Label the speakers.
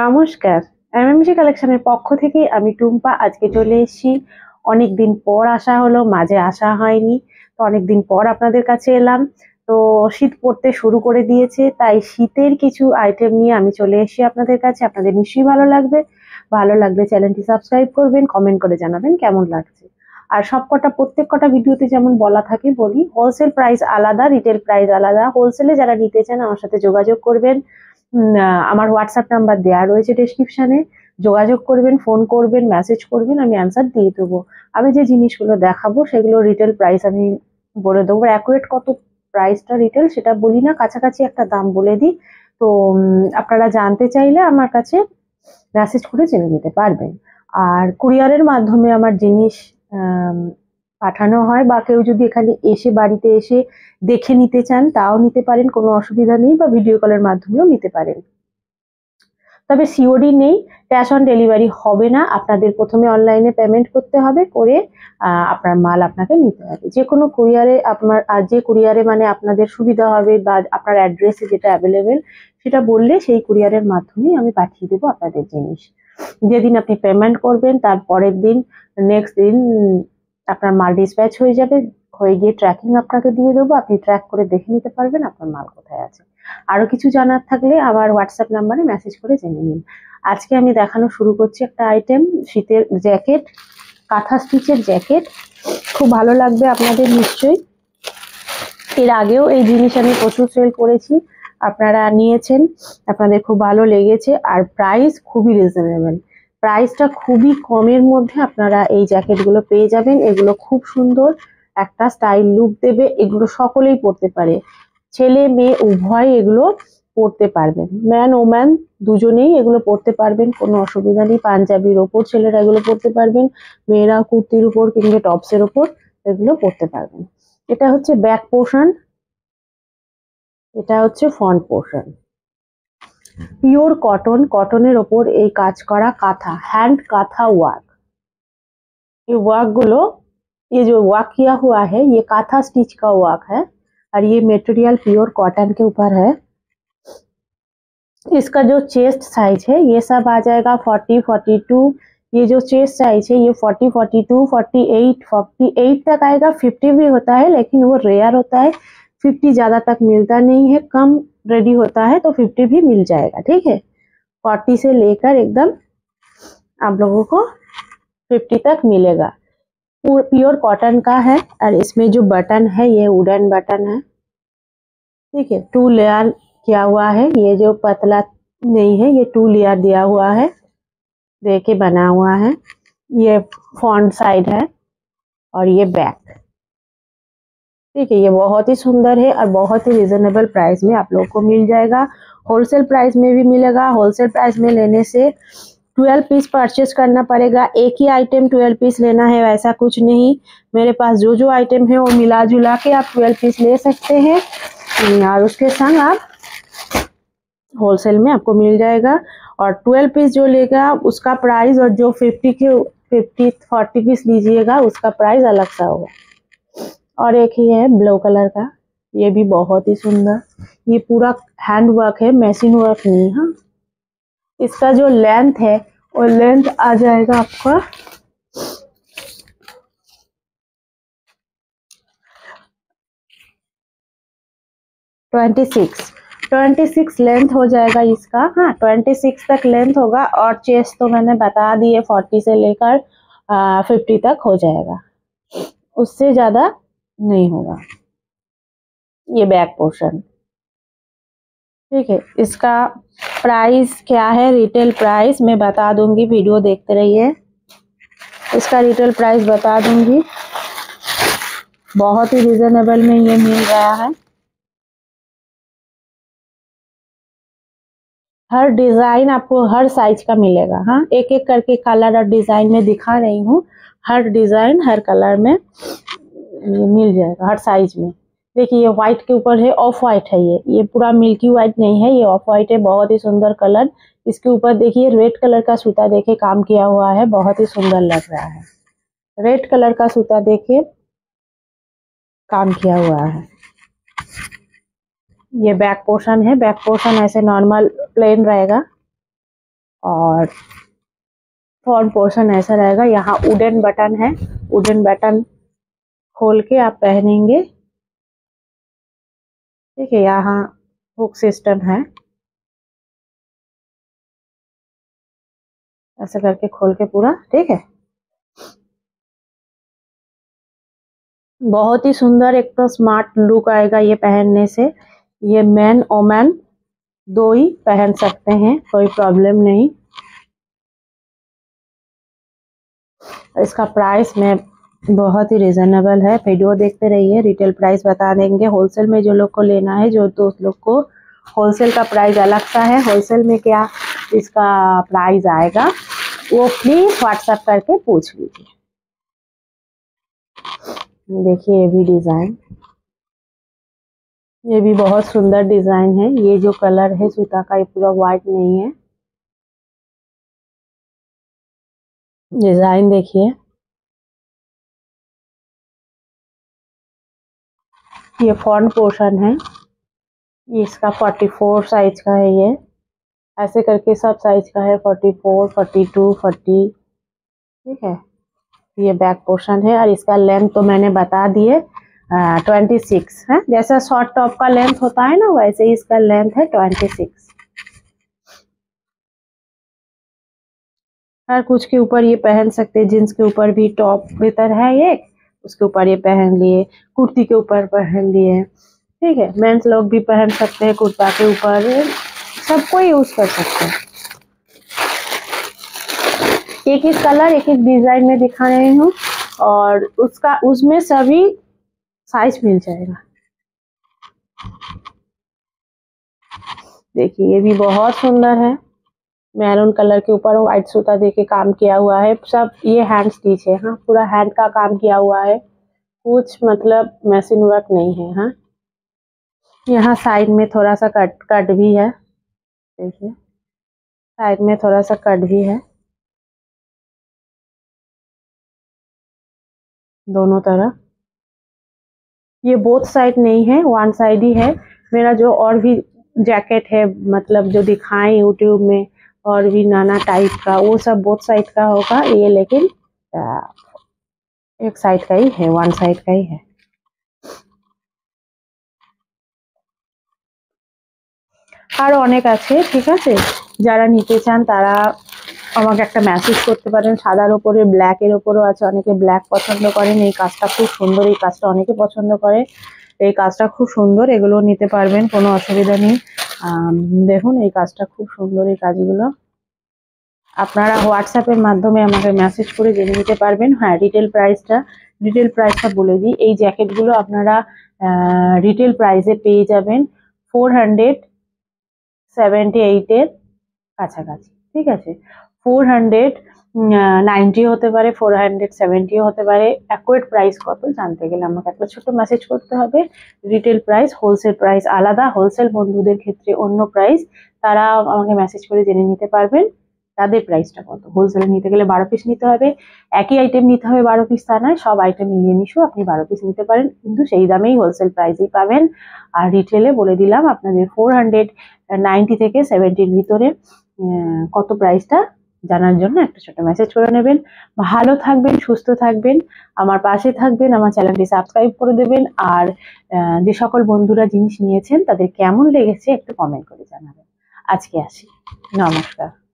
Speaker 1: নমস্কার এমএমসি কালেকশনের পক্ষ থেকে আমি টুম্পা আজকে চলে এসেছি অনেক দিন পর আসা হলো মাঝে আসা হয়নি তো অনেক দিন পর আপনাদের কাছে এলাম তো শীত পড়তে শুরু করে দিয়েছে তাই শীতের কিছু আইটেম নিয়ে আমি চলে এসেছি আপনাদের কাছে আপনাদের নিশ্চয়ই ভালো লাগবে ভালো লাগলে চ্যানেলটি সাবস্ক্রাইব করবেন কমেন্ট করে জানাবেন কেমন লাগছে আর সবকটা প্রত্যেক কটা ভিডিওতে যেমন বলা থাকে বলি হোলসেল প্রাইস আলাদা রিটেল প্রাইস আলাদা হোলসেলে যারা নিতে চান আমার সাথে যোগাযোগ করবেন আমার হোয়াটসঅ্যাপ নাম্বার দেওয়া রয়েছে ডেসক্রিপশানে যোগাযোগ করবেন ফোন করবেন মেসেজ করবেন আমি অ্যান্সার দিয়ে দেবো আমি যে জিনিসগুলো দেখাবো সেগুলো রিটেল প্রাইস আমি বলে দেবো অ্যাকুরেট কত প্রাইসটা রিটেল সেটা বলি না কাছাকাছি একটা দাম বলে দিই তো আপনারা জানতে চাইলে আমার কাছে মেসেজ করে জেনে নিতে পারবেন আর কুরিয়ারের মাধ্যমে আমার জিনিস পাঠানো হয় বা কেউ যদি এখানে এসে বাড়িতে এসে দেখে নিতে চান তাও নিতে পারেন কোনো অসুবিধা নেই বা ভিডিও কলের মাধ্যমেও নিতে পারেন তবে সিওডি নেই ক্যাশ অন ডেলিভারি হবে না আপনাদের প্রথমে অনলাইনে পেমেন্ট করতে হবে করে আপনার মাল আপনাকে নিতে হবে যে কোনো কুরিয়ারে আপনার আর যে কুরিয়ারে মানে আপনাদের সুবিধা হবে বা আপনার অ্যাড্রেসে যেটা অ্যাভেলেবেল সেটা বললে সেই কুরিয়ারের মাধ্যমেই আমি পাঠিয়ে দেবো আপনাদের জিনিস যেদিন আপনি পেমেন্ট করবেন তার পরের দিন নেক্সট দিন আপনার মাল ডিসপ্যাচ হয়ে যাবে হয়ে গিয়ে ট্র্যাকিং আপনাকে দিয়ে দেবো আপনি ট্র্যাক করে দেখে নিতে পারবেন আপনার মাল কোথায় আছে আরও কিছু জানার থাকলে আমার হোয়াটসঅ্যাপ নাম্বারে মেসেজ করে জেনে নিন আজকে আমি দেখানো শুরু করছি একটা আইটেম শীতের জ্যাকেট কাঁথা স্টিচের জ্যাকেট খুব ভালো লাগবে আপনাদের নিশ্চয়ই এর আগেও এই জিনিস আমি প্রচুর সেল করেছি আপনারা নিয়েছেন আপনাদের খুব ভালো লেগেছে আর প্রাইস খুবই রিজনেবল প্রাইসটা খুবই কমের মধ্যে আপনারা এই জ্যাকেটগুলো পেয়ে যাবেন এগুলো খুব সুন্দর একটা স্টাইল লুক দেবে এগুলো সকলেই পরতে পারে ছেলে মেয়ে উভয় এগুলো পরতে পারবেন ম্যান ও ম্যান দুজনেই এগুলো পরতে পারবেন কোনো অসুবিধা নেই পাঞ্জাবির ওপর ছেলেরা এগুলো পরতে পারবেন মেয়েরা কুর্তির উপর কিংবা টপসের ওপর এগুলো পরতে পারবেন এটা হচ্ছে ব্যাক পোর্শন এটা হচ্ছে ফন্ট পোর্শন পিওর কটন কটনের উপর এই কাজ করা কাঁথা হ্যান্ড কাঁথা ওয়ার্ক ये वर्क गुलो ये जो वर्क किया हुआ है ये काथा स्टिच का वर्क है और ये मटेरियल प्योर कॉटन के ऊपर है इसका जो चेस्ट साइज है ये सब आ जाएगा फोर्टी फोर्टी टू ये जो चेस्ट साइज है ये forty forty two forty eight forty eight तक आएगा फिफ्टी भी होता है लेकिन वो रेयर होता है फिफ्टी ज़्यादा तक मिलता नहीं है कम रेडी होता है तो फिफ्टी भी मिल जाएगा ठीक है फोर्टी से लेकर एकदम आप लोगों को फिफ्टी तक मिलेगा प्योर कॉटन का है और इसमें जो बटन है ये वुडन बटन है ठीक है टू लेयर किया हुआ है ये जो पतला नहीं है ये टू लेयर दिया हुआ है दे के बना हुआ है ये फ्रंट साइड है और ये बैक ठीक है ये बहुत ही सुंदर है और बहुत ही रिजनेबल प्राइस में आप लोगों को मिल जाएगा होलसेल प्राइस में भी मिलेगा होलसेल प्राइस में लेने से ट्वेल्व पीस परचेस करना पड़ेगा एक ही आइटम ट्वेल्व पीस लेना है वैसा कुछ नहीं मेरे पास जो जो आइटम है वो मिला जुला के आप ट्वेल्व पीस ले सकते हैं और उसके संग आप होलसेल में आपको मिल जाएगा और ट्वेल्व पीस जो लेगा उसका प्राइस और जो फिफ्टी के फिफ्टी फोर्टी पीस लीजिएगा उसका प्राइस अलग सा होगा और एक ही है ब्लू कलर का ये भी बहुत ही सुंदर ये पूरा हैंड वर्क है मशीन वर्क नहीं है इसका जो लेंथ है वो लेंथ आ जाएगा आपका twenty six twenty six length हो जाएगा इसका हाँ ट्वेंटी सिक्स तक लेंथ होगा और चेस्ट तो मैंने बता दी है फोर्टी से लेकर फिफ्टी तक हो जाएगा उससे ज़्यादा नहीं होगा ये बैक पोर्शन ठीक है इसका प्राइस क्या है रिटेल प्राइस मैं बता दूंगी वीडियो देखते रहिए इसका रिटेल प्राइस बता दूंगी बहुत ही रिजनेबल में ये मिल रहा है
Speaker 2: हर डिज़ाइन
Speaker 1: आपको हर साइज का मिलेगा हाँ एक एक करके कलर और डिज़ाइन में दिखा रही हूँ हर डिज़ाइन हर कलर में ये मिल जाएगा हर साइज में देखिए ये व्हाइट के ऊपर है ऑफ व्हाइट है ये ये पूरा मिल्की व्हाइट नहीं है ये ऑफ व्हाइट है बहुत ही सुंदर कलर इसके ऊपर देखिए रेड कलर का सूता देखे काम किया हुआ है बहुत ही सुंदर लग रहा है रेड कलर का सूता देखे काम किया हुआ है ये बैक पोर्शन है बैक पोर्शन ऐसे नॉर्मल प्लेन रहेगा और फ्रंट पोर्शन ऐसा रहेगा यहाँ वुडन बटन
Speaker 2: है वुडन बटन खोल के आप पहनेंगे ठीक है यहाँ हुक सिस्टम है ऐसे करके खोल के पूरा ठीक है
Speaker 1: बहुत ही सुंदर एक तो स्मार्ट लुक आएगा ये पहनने से ये मैन ओमैन दो ही पहन सकते हैं कोई प्रॉब्लम नहीं इसका प्राइस मैं बहुत ही रिजनेबल है वीडियो देखते रहिए रिटेल प्राइस बता देंगे होलसेल में जो लोग को लेना है जो दोस्त लोग को होलसेल का प्राइस अलग सा है होलसेल में क्या इसका प्राइस आएगा वो प्लीज़ व्हाट्सएप करके पूछ लीजिए
Speaker 2: देखिए ये भी डिज़ाइन ये भी बहुत सुंदर डिज़ाइन है ये जो कलर है सूता का ये पूरा वाइट नहीं है डिज़ाइन देखिए ये फ्रंट पोर्शन
Speaker 1: है ये इसका 44 साइज का है ये ऐसे करके सब साइज का है 44, 42, 40 ठीक है ये बैक पोर्शन है और इसका लेंथ तो मैंने बता दिए ट्वेंटी सिक्स है जैसा शॉर्ट टॉप का लेंथ होता है ना वैसे ही इसका लेंथ है ट्वेंटी सिक्स हर कुछ के ऊपर ये पहन सकते हैं जींस के ऊपर भी टॉप बेहतर है एक उसके ऊपर ये पहन लिए कुर्ती के ऊपर पहन लिए ठीक है मेंस लोग भी पहन सकते हैं कुर्ता के ऊपर सबको यूज़ कर सकते हैं एक एक कलर एक एक डिज़ाइन में दिखा रही हूँ और उसका उसमें सभी साइज मिल जाएगा देखिए ये भी बहुत सुंदर है मैरून कलर के ऊपर व्हाइट सूता देके काम किया हुआ है सब ये हैंड स्टिच है हाँ पूरा हैंड का काम किया हुआ है कुछ मतलब मशीन वर्क नहीं है हाँ यहाँ साइड में थोड़ा सा कट कट भी है देखिए
Speaker 2: साइड में थोड़ा सा कट भी है
Speaker 1: दोनों तरफ ये बोथ साइड नहीं है वन साइड ही है मेरा जो और भी जैकेट है मतलब जो दिखाएं यूट्यूब में और भी नाना टाइप का वो सब बहुत साइड का होगा ये लेकिन एक साइड का ही है वन साइड का ही है আরও অনেক আছে ঠিক আছে যারা নিতে চান তারা আমাকে একটা মেসেজ করতে পারেন সাদার ওপরে ব্ল্যাকের ওপরও আছে অনেকে ব্ল্যাক পছন্দ করেন এই কাজটা খুব সুন্দর এই কাজটা অনেকে পছন্দ করে এই কাজটা খুব সুন্দর এগুলো নিতে পারবেন কোনো অসুবিধা নেই দেখুন এই কাজটা খুব সুন্দর এই কাজগুলো আপনারা হোয়াটসঅ্যাপের মাধ্যমে আমাকে মেসেজ করে জেনে নিতে পারবেন হ্যাঁ রিটেল প্রাইসটা রিটেল প্রাইসটা বলে দিই এই জ্যাকেটগুলো আপনারা রিটেল প্রাইসে পেয়ে যাবেন ফোর হান্ড্রেড সেভেন্টি এইটের কাছাকাছি ঠিক আছে ফোর হান্ড্রেড নাইনটি হতে পারে ফোর হান্ড্রেড সেভেন্টিও হতে পারে অ্যাকুয়েট প্রাইস কত জানতে গেলে আমাকে একটা ছোট মেসেজ করতে হবে রিটেল প্রাইস হোলসেল প্রাইস আলাদা হোলসেল বন্ধুদের ক্ষেত্রে অন্য প্রাইস তারা আমাকে মেসেজ করে জেনে নিতে পারবেন তাদের প্রাইসটা কত হোলসেলে নিতে গেলে বারো পিস নিতে হবে একই আইটেম নিতে হবে বারো পিস তা নয় সব আইটেম মিলিয়ে মিশিয়েও আপনি বারো পিস নিতে পারেন কিন্তু সেই দামেই হোলসেল প্রাইসেই পাবেন আর রিটেলে বলে দিলাম আপনাদের ফোর হান্ড্রেড নাইনটি থেকে সেভেন্টির ভিতরে কত প্রাইসটা জানার জন্য একটা ছোট মেসেজ করে নেবেন ভালো থাকবেন সুস্থ থাকবেন আমার পাশে থাকবেন আমার চ্যানেলটি সাবস্ক্রাইব করে দেবেন আর যে সকল বন্ধুরা জিনিস নিয়েছেন তাদের কেমন লেগেছে একটু কমেন্ট করে
Speaker 2: জানাবেন আজকে আসি
Speaker 1: নমস্কার